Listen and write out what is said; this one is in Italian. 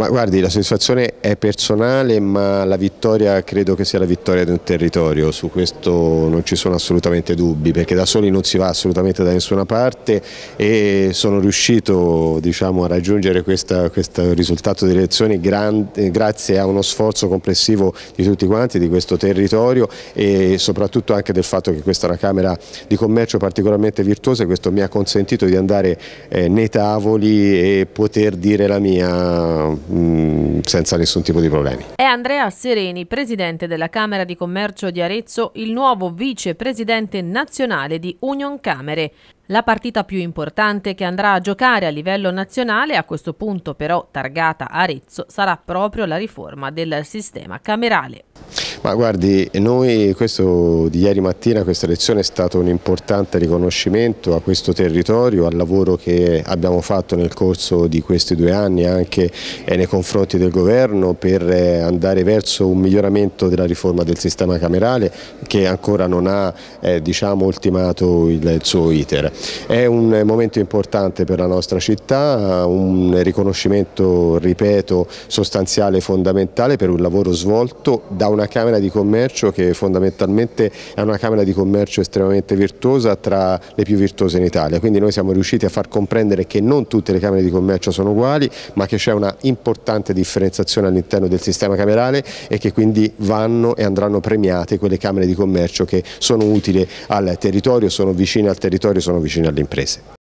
Ma guardi, la soddisfazione è personale, ma la vittoria credo che sia la vittoria di un territorio, su questo non ci sono assolutamente dubbi, perché da soli non si va assolutamente da nessuna parte e sono riuscito diciamo, a raggiungere questo risultato di elezioni grazie a uno sforzo complessivo di tutti quanti, di questo territorio e soprattutto anche del fatto che questa è una Camera di Commercio particolarmente virtuosa e questo mi ha consentito di andare eh, nei tavoli e poter dire la mia mh, mm, senza nessun tipo di problemi. È Andrea Sereni, presidente della Camera di Commercio di Arezzo, il nuovo vicepresidente nazionale di Union Camere. La partita più importante che andrà a giocare a livello nazionale, a questo punto però targata Arezzo, sarà proprio la riforma del sistema camerale. Ma guardi, noi questo, di ieri mattina questa elezione è stato un importante riconoscimento a questo territorio, al lavoro che abbiamo fatto nel corso di questi due anni anche eh, nei confronti del governo per eh, andare verso un miglioramento della riforma del sistema camerale che ancora non ha eh, diciamo, ultimato il, il suo iter. È un momento importante per la nostra città, un riconoscimento, ripeto, sostanziale e fondamentale per un lavoro svolto da una Camera Camera di Commercio che fondamentalmente è una Camera di Commercio estremamente virtuosa tra le più virtuose in Italia, quindi noi siamo riusciti a far comprendere che non tutte le Camere di Commercio sono uguali ma che c'è una importante differenziazione all'interno del sistema camerale e che quindi vanno e andranno premiate quelle Camere di Commercio che sono utili al territorio, sono vicine al territorio, sono vicine alle imprese.